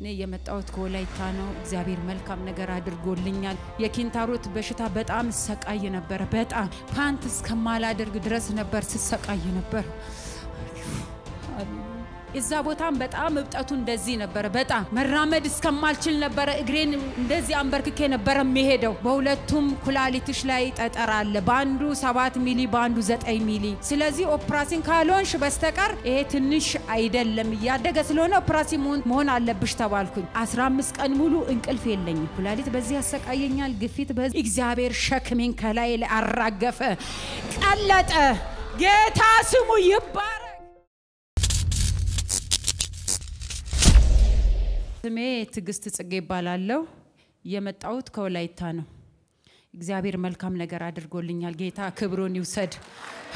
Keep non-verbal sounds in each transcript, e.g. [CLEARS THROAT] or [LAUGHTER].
እኔ የመጣሁት ከወላይታ ነው። እግዚአብሔር መልካም ነገር አድርጎልኛል። የኪንታሮት በሽታ በጣም ሰቃይ ነበር በጣም ፓንት እስከማላደርግ ድረስ ነበር ስሰቃይ ነበር። እዛ ቦታም በጣም እብጠቱ እንደዚህ ነበረ። በጣም መራመድ እስከማልችል ነበረ። እግሬን እንደዚህ አንበርክኬ ነበረ የሚሄደው። በሁለቱም ኩላሊትሽ ላይ ጠጠር አለ። በአንዱ ሰባት ሚሊ፣ በአንዱ ዘጠኝ ሚሊ። ስለዚህ ኦፕራሲን ካልሆንሽ በስተቀር ይሄ ትንሽ አይደለም፣ እያደገ ስለሆነ ኦፕራሲን መሆን አለብሽ ተባልኩኝ። 15 ቀን ሙሉ እንቅልፍ የለኝም። ኩላሊት በዚህ ያሰቃየኛል፣ ግፊት በዚህ። እግዚአብሔር ሸክሜን ከላይ ላይ አራገፈ፣ ቀለጠ። ጌታ ስሙ ይባል ስሜ ትዕግስት ጽጌ ይባላለሁ። የመጣሁት ከወላይታ ነው። እግዚአብሔር መልካም ነገር አድርጎልኛል። ጌታ ክብሩን ይውሰድ።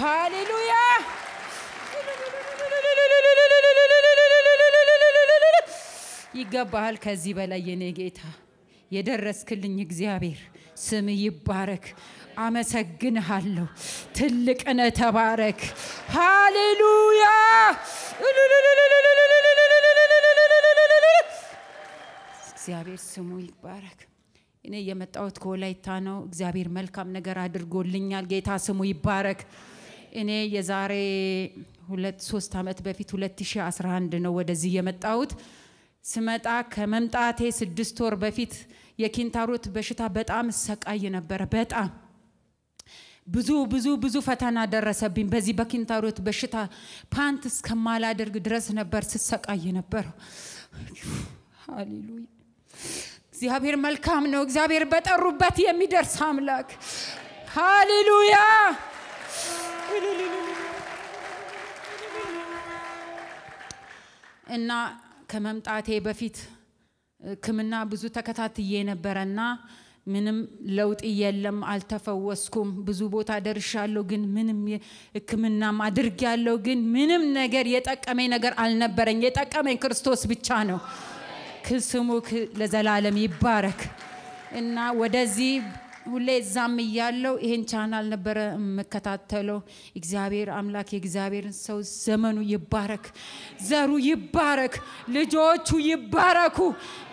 ሃሌሉያ ይገባሃል። ከዚህ በላይ የኔ ጌታ የደረስክልኝ እግዚአብሔር ስም ይባረክ። አመሰግንሃለሁ። ትልቅ ነህ። ተባረክ። ሃሌሉያ እግዚአብሔር ስሙ ይባረክ። እኔ የመጣሁት ከወላይታ ነው። እግዚአብሔር መልካም ነገር አድርጎልኛል። ጌታ ስሙ ይባረክ። እኔ የዛሬ ሁለት ሶስት ዓመት በፊት 2011 ነው ወደዚህ የመጣሁት። ስመጣ ከመምጣቴ ስድስት ወር በፊት የኪንታሮት በሽታ በጣም ሰቃይ ነበረ። በጣም ብዙ ብዙ ብዙ ፈተና ደረሰብኝ። በዚህ በኪንታሮት በሽታ ፓንት እስከማላደርግ ድረስ ነበር ስሰቃይ ነበረው። ሃሌሉያ እግዚአብሔር መልካም ነው። እግዚአብሔር በጠሩበት የሚደርስ አምላክ። ሃሌሉያ እና ከመምጣቴ በፊት ሕክምና ብዙ ተከታትዬ ነበረና ምንም ለውጥ የለም፣ አልተፈወስኩም። ብዙ ቦታ ደርሻለሁ፣ ግን ምንም ሕክምናም አድርጌያለሁ፣ ግን ምንም ነገር የጠቀመኝ ነገር አልነበረኝ። የጠቀመኝ ክርስቶስ ብቻ ነው። ስሙክ ለዘላለም ይባረክ እና ወደዚህ ሁሌ እዛም እያለው ይሄን ቻናል ነበረ የምከታተለው። እግዚአብሔር አምላክ የእግዚአብሔርን ሰው ዘመኑ ይባረክ፣ ዘሩ ይባረክ፣ ልጆቹ ይባረኩ።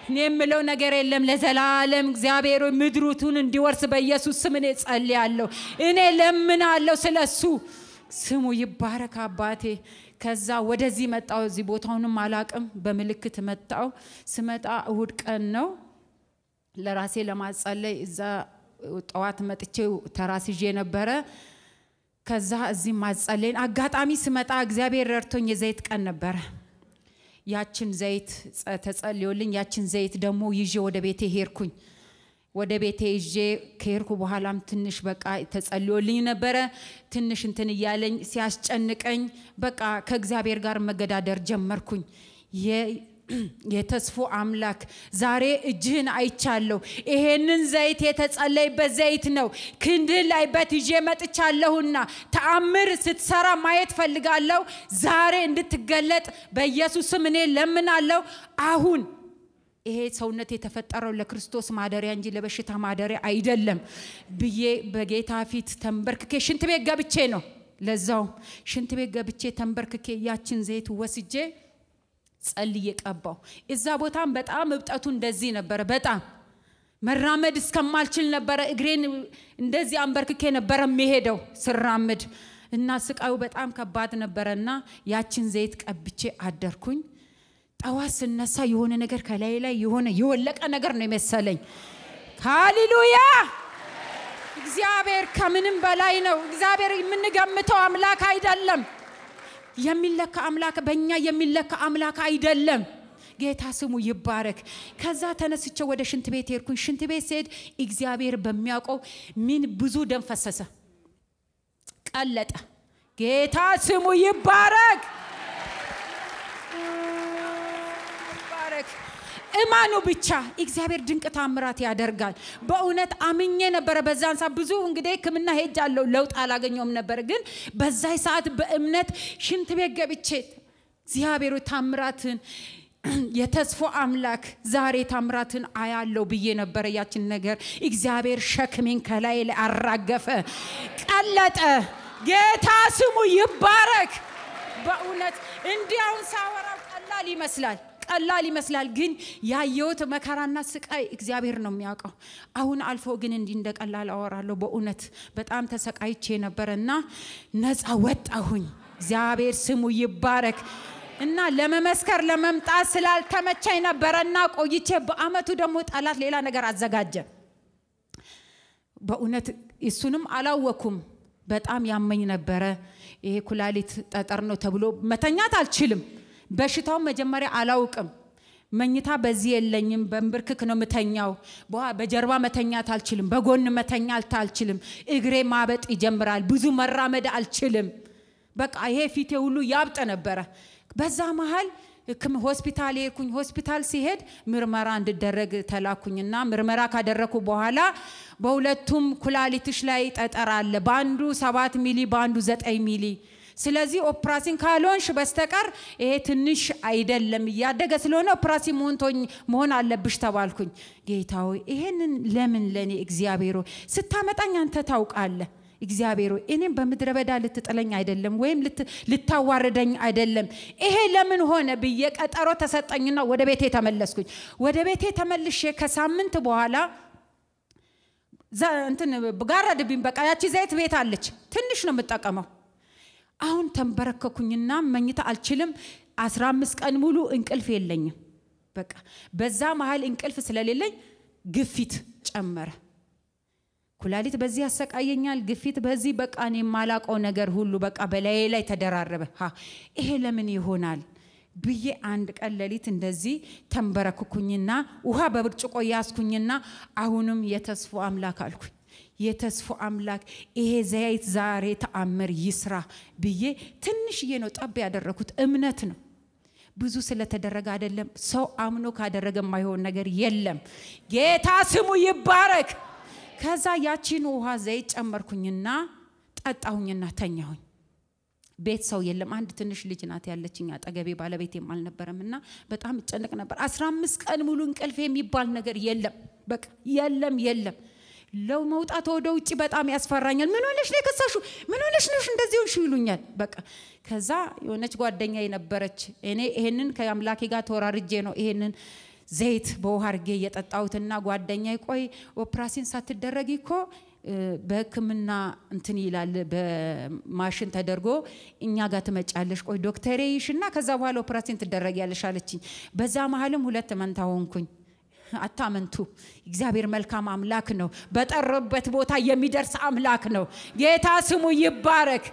እኔ የምለው ነገር የለም። ለዘላለም እግዚአብሔር ምድሩቱን እንዲወርስ በኢየሱስ ስም እኔ ጸልያለሁ፣ እኔ ለምናለሁ። ስለሱ ስሙ ይባረክ አባቴ ከዛ ወደዚህ መጣው። እዚህ ቦታውንም አላቅም። በምልክት መጣው። ስመጣ እሁድ ቀን ነው። ለራሴ ለማጸለይ እዛ ጠዋት መጥቼ ተራስዤ ነበረ። ከዛ እዚህ ማጸለይን አጋጣሚ ስመጣ እግዚአብሔር ረድቶኝ የዘይት ቀን ነበረ። ያችን ዘይት ተጸልዮልኝ፣ ያችን ዘይት ደግሞ ይዤ ወደ ቤቴ ሄድኩኝ። ወደ ቤቴ ይዤ ከሄድኩ በኋላም ትንሽ በቃ ተጸልዮልኝ ነበረ። ትንሽ እንትን እያለኝ ሲያስጨንቀኝ በቃ ከእግዚአብሔር ጋር መገዳደር ጀመርኩኝ። [CLEARS THROAT] የተስፎ አምላክ ዛሬ እጅህን አይቻለሁ። ይሄንን ዘይት የተጸለይበት ዘይት ነው። ክንድህ ላይ በትዤ መጥቻለሁና ተአምር ስትሰራ ማየት ፈልጋለሁ። ዛሬ እንድትገለጥ በኢየሱስም ስም እኔ ለምናለሁ። አሁን ይሄ ሰውነት የተፈጠረው ለክርስቶስ ማደሪያ እንጂ ለበሽታ ማደሪያ አይደለም ብዬ በጌታ ፊት ተንበርክኬ ሽንት ቤት ገብቼ ነው። ለዛው ሽንት ቤት ገብቼ ተንበርክኬ ያችን ዘይት ወስጄ ጸልዬ እየቀባው እዛ ቦታም በጣም እብጠቱ እንደዚህ ነበረ። በጣም መራመድ እስከማልችል ነበረ። እግሬን እንደዚህ አንበርክኬ ነበረ የሚሄደው ስራምድ እና ስቃዩ በጣም ከባድ ነበረና ያችን ዘይት ቀብቼ አደርኩኝ። ጠዋት ስነሳ የሆነ ነገር ከላይ ላይ የሆነ የወለቀ ነገር ነው የመሰለኝ። ሃሌሉያ! እግዚአብሔር ከምንም በላይ ነው። እግዚአብሔር የምንገምተው አምላክ አይደለም። የሚለካ አምላክ በእኛ የሚለካ አምላክ አይደለም። ጌታ ስሙ ይባረክ። ከዛ ተነስቼ ወደ ሽንት ቤት ሄድኩኝ። ሽንት ቤት ስሄድ እግዚአብሔር በሚያውቀው ምን ብዙ ደም ፈሰሰ፣ ቀለጠ። ጌታ ስሙ ይባረክ። እማኑ ብቻ እግዚአብሔር ድንቅ ታምራት ያደርጋል። በእውነት አምኜ ነበረ። በዛን ሰዓት ብዙ እንግዲህ ህክምና ሄጃለሁ፣ ለውጥ አላገኘውም ነበር። ግን በዛ ሰዓት በእምነት ሽንት ቤት ገብቼ እግዚአብሔሩ ታምራትን የተስፎ አምላክ ዛሬ ታምራትን አያለው ብዬ ነበረ። ያችን ነገር እግዚአብሔር ሸክሜን ከላይ ላይ አራገፈ፣ ቀለጠ። ጌታ ስሙ ይባረክ። በእውነት እንዲያውን ሳወራው ቀላል ይመስላል። ቀላል ይመስላል፣ ግን ያየሁት መከራና ስቃይ እግዚአብሔር ነው የሚያውቀው። አሁን አልፎ ግን እንዲህ እንደ ቀላል አወራለሁ። በእውነት በጣም ተሰቃይቼ ነበረ እና ነፃ ወጣሁኝ። እግዚአብሔር ስሙ ይባረክ። እና ለመመስከር ለመምጣት ስላልተመቻኝ ነበረና ቆይቼ፣ በአመቱ ደግሞ ጠላት ሌላ ነገር አዘጋጀ። በእውነት እሱንም አላወኩም። በጣም ያመኝ ነበረ። ይሄ ኩላሊት ጠጠር ነው ተብሎ መተኛት አልችልም። በሽታውን መጀመሪያ አላውቅም። መኝታ በዚህ የለኝም፣ በንብርክክ ነው ምተኛው። በጀርባ መተኛት አልችልም፣ በጎን መተኛት አልችልም። እግሬ ማበጥ ይጀምራል፣ ብዙ መራመድ አልችልም። በቃ ይሄ ፊቴ ሁሉ ያብጠ ነበረ። በዛ መሃል ሆስፒታል ሄድኩኝ። ሆስፒታል ሲሄድ ምርመራ እንድደረግ ተላኩኝና ምርመራ ካደረግኩ በኋላ በሁለቱም ኩላሊትሽ ላይ ጠጠር አለ፣ በአንዱ ሰባት ሚሊ፣ በአንዱ ዘጠኝ ሚሊ ስለዚህ ኦፕራሲን ካልሆንሽ በስተቀር ይሄ ትንሽ አይደለም፣ እያደገ ስለሆነ ኦፕራሲን መሆን አለብሽ ተባልኩኝ። ጌታ ሆይ ይሄንን ለምን ለእኔ እግዚአብሔር ሆይ ስታመጣኝ አንተ ታውቃለህ። እግዚአብሔር ሆይ እኔም በምድረ በዳ ልትጥለኝ አይደለም፣ ወይም ልታዋርደኝ አይደለም። ይሄ ለምን ሆነ ብዬ ቀጠሮ ተሰጠኝና ወደ ቤቴ ተመለስኩኝ። ወደ ቤቴ ተመልሼ ከሳምንት በኋላ እንትን ጋረድብኝ። በቃ ያቺ ዘይት ቤት አለች፣ ትንሽ ነው የምጠቀመው አሁን ተንበረከኩኝና መኝታ አልችልም። አስራ አምስት ቀን ሙሉ እንቅልፍ የለኝም። በቃ በዛ መሀል እንቅልፍ ስለሌለኝ ግፊት ጨመረ። ኩላሊት በዚህ ያሰቃየኛል፣ ግፊት በዚህ በቃ እኔ የማላቀው ነገር ሁሉ በቃ በላዬ ላይ ተደራረበ። ይሄ ለምን ይሆናል ብዬ አንድ ቀን ሌሊት እንደዚህ ተንበረክኩኝና ውሃ በብርጭቆ ያስኩኝና አሁንም የተስፎ አምላክ አልኩኝ። የተስፎ አምላክ ይሄ ዘይት ዛሬ ተአምር ይስራ ብዬ ትንሽዬ ነው ጠብ ያደረኩት። እምነት ነው። ብዙ ስለተደረገ አይደለም። ሰው አምኖ ካደረገ የማይሆን ነገር የለም። ጌታ ስሙ ይባረክ። ከዛ ያቺን ውሃ ዘይት ጨመርኩኝና ጠጣሁኝና ተኛሁኝ። ቤት ሰው የለም። አንድ ትንሽ ልጅ ናት ያለችኝ አጠገቤ፣ ባለቤቴም አልነበረም እና በጣም እጨነቅ ነበር። አስራ አምስት ቀን ሙሉ እንቅልፍ የሚባል ነገር የለም። በቃ የለም የለም። ለው መውጣት ወደ ውጭ በጣም ያስፈራኛል። ምን ሆነሽ ነው የከሳሹ? ምን ሆነሽ ነሽ እንደዚህ ሆንሽ ይሉኛል። በቃ ከዛ የሆነች ጓደኛ የነበረች እኔ ይሄንን ከአምላኬ ጋር ተወራርጄ ነው ይሄንን ዘይት በውሃ አርጌ እየጠጣሁትና ጓደኛ ቆይ ኦፕራሲን ሳትደረግ እኮ በህክምና እንትን ይላል በማሽን ተደርጎ እኛ ጋር ትመጫለሽ፣ ቆይ ዶክተሬ ይሽና ከዛ በኋላ ኦፕራሲን ትደረጊያለሽ አለችኝ። በዛ መሀልም ሁለት መንታ ሆንኩኝ። አታመንቱ። እግዚአብሔር መልካም አምላክ ነው። በጠረበት ቦታ የሚደርስ አምላክ ነው። ጌታ ስሙ ይባረክ።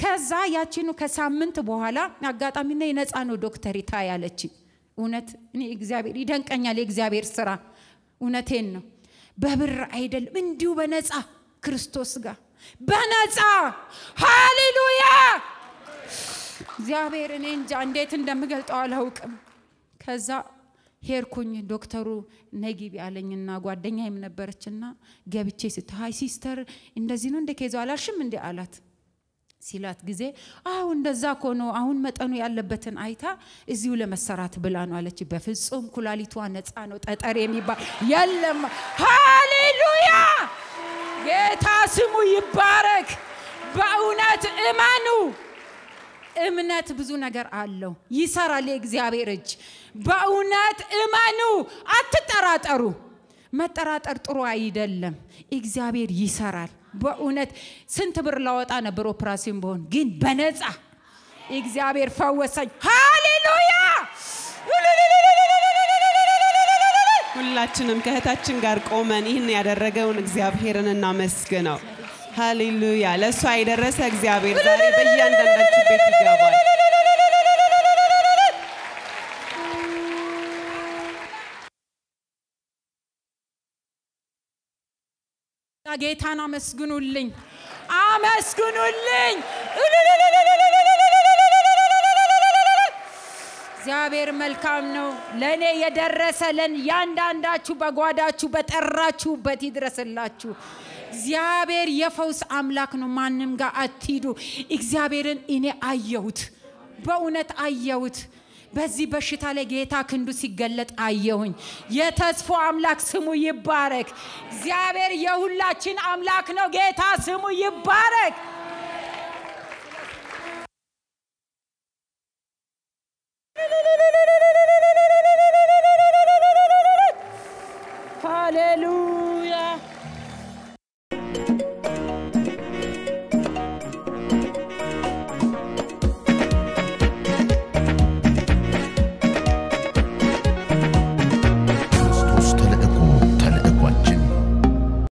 ከዛ ያቺኑ ከሳምንት በኋላ አጋጣሚና የነፃ ነው ዶክተር ያለች እውነት እኔ እግዚአብሔር ይደንቀኛል። የእግዚአብሔር ስራ እውነቴን ነው። በብር አይደለም እንዲሁ በነፃ ክርስቶስ ጋር በነፃ ሃሌሉያ። እግዚአብሔር እኔ እንጃ እንዴት እንደምገልጠው አላውቅም። ከዛ ሄርኩኝ ዶክተሩ ነጊቢ አለኝና ጓደኛዬም ነበረችና ገብቼ ስትሀይ ሲስተር እንደዚህ ነው እንደ ከይዘው አላልሽም እንዴ አላት። ሲላት ጊዜ አሁ እንደዛ ኮኖ አሁን መጠኑ ያለበትን አይታ እዚሁ ለመሰራት ብላ ነው አለች። በፍጹም ኩላሊቷ ነፃ ነው፣ ጠጠር የሚባል የለም። ሃሌሉያ! ጌታ ስሙ ይባረክ። በእውነት እመኑ። እምነት ብዙ ነገር አለው። ይሰራል የእግዚአብሔር እጅ። በእውነት እመኑ፣ አትጠራጠሩ። መጠራጠር ጥሩ አይደለም። እግዚአብሔር ይሰራል በእውነት። ስንት ብር ላወጣ ነበር ኦፕራሲዮን በሆን ግን በነፃ እግዚአብሔር ፈወሰኝ። ሃሌሉያ! ሁላችንም ከእህታችን ጋር ቆመን ይህን ያደረገውን እግዚአብሔርን እናመስግነው። ሃሌሉያ! ለእሷ የደረሰ እግዚአብሔር ዛሬ በእያንዳንዳችሁ ቤት ይገባል። ጌታን አመስግኑልኝ፣ አመስግኑልኝ። እግዚአብሔር መልካም ነው። ለእኔ የደረሰ ለን ያንዳንዳችሁ በጓዳችሁ በጠራችሁበት ይድረስላችሁ። እግዚአብሔር የፈውስ አምላክ ነው። ማንም ጋር አትሂዱ። እግዚአብሔርን እኔ አየሁት፣ በእውነት አየሁት። በዚህ በሽታ ላይ ጌታ ክንዱ ሲገለጥ አየሁኝ። የተስፎ አምላክ ስሙ ይባረክ። እግዚአብሔር የሁላችን አምላክ ነው። ጌታ ስሙ ይባረክ።